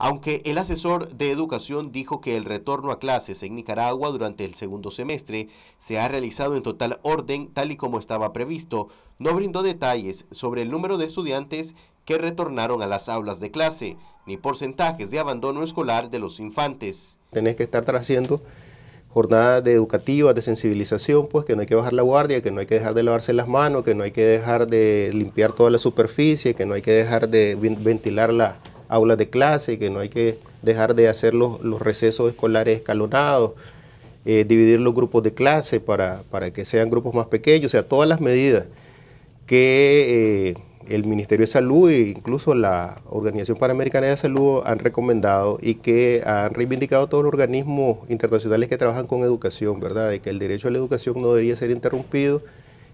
Aunque el asesor de educación dijo que el retorno a clases en Nicaragua durante el segundo semestre se ha realizado en total orden tal y como estaba previsto, no brindó detalles sobre el número de estudiantes que retornaron a las aulas de clase, ni porcentajes de abandono escolar de los infantes. Tenés que estar trasciendo jornadas educativas, de sensibilización, pues que no hay que bajar la guardia, que no hay que dejar de lavarse las manos, que no hay que dejar de limpiar toda la superficie, que no hay que dejar de ventilar la aulas de clase, que no hay que dejar de hacer los, recesos escolares escalonados, eh, dividir los grupos de clase para, que sean grupos más pequeños, o sea, todas las medidas que eh, el Ministerio de Salud e incluso la Organización Panamericana de Salud han recomendado y que han reivindicado todos los organismos internacionales que trabajan con educación, ¿verdad? De que el derecho a la educación no debería ser interrumpido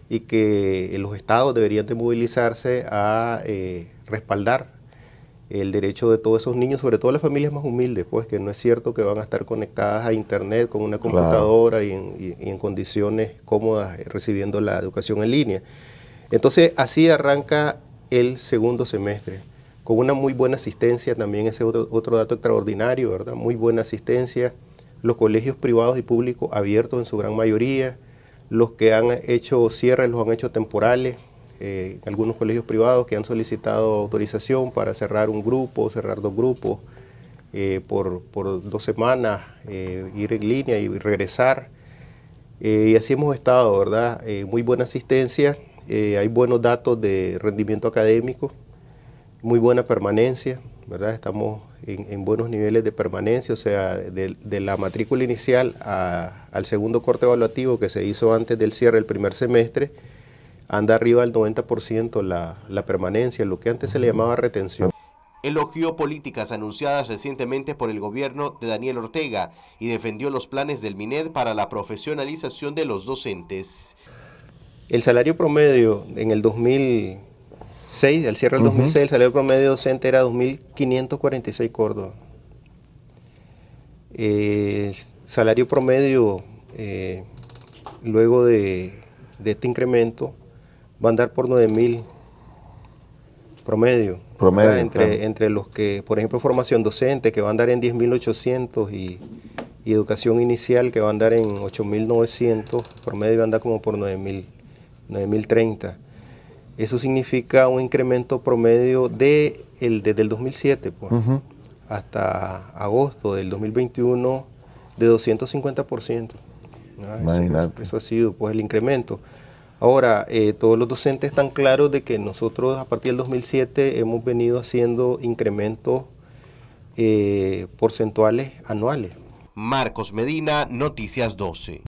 y que eh, los estados deberían de movilizarse a respaldar el derecho de todos esos niños, sobre todo las familias más humildes, pues que no es cierto que van a estar conectadas a Internet con una computadora y, en, condiciones cómodas eh, recibiendo la educación en línea. Entonces así arranca el segundo semestre, con una muy buena asistencia, también ese otro, otro dato extraordinario, ¿verdad? Muy buena asistencia, los colegios privados y públicos abiertos en su gran mayoría, los que han hecho cierres los han hecho temporales, eh, algunos colegios privados que han solicitado autorización para cerrar un grupo, cerrar dos grupos eh, por, por, dos semanas, eh, ir en línea y regresar. y así hemos estado, ¿verdad? muy buena asistencia, hay buenos datos de rendimiento académico, muy buena permanencia, ¿verdad? Estamos en, buenos niveles de permanencia, o sea, de, la matrícula inicial al segundo corte evaluativo que se hizo antes del cierre del primer semestre anda arriba del 90% la, la permanencia, lo que antes se le llamaba retención elogió políticas anunciadas recientemente por el gobierno de Daniel Ortega y defendió los planes del MINED para la profesionalización de los docentes. El salario promedio en el 2006, al cierre del 2006, el salario promedio docente era 2.546 Córdoba. El salario promedio, eh, luego de este incremento, va a andar por 9000 promedio. Promedio. Entre, entre los que, por ejemplo, formación docente, que va a andar en 10.800 y, y educación inicial, que va a andar en 8.900, promedio a va andar como por 9.030. Eso significa un incremento promedio de el, desde el 2007 pues, hasta agosto del 2021 de 250%. Ah, eso, eso, ha sido pues el incremento. Ahora, eh, todos los docentes están claros de que nosotros a partir del 2007 hemos venido haciendo incrementos eh, porcentuales anuales. Marcos Medina, Noticias 12.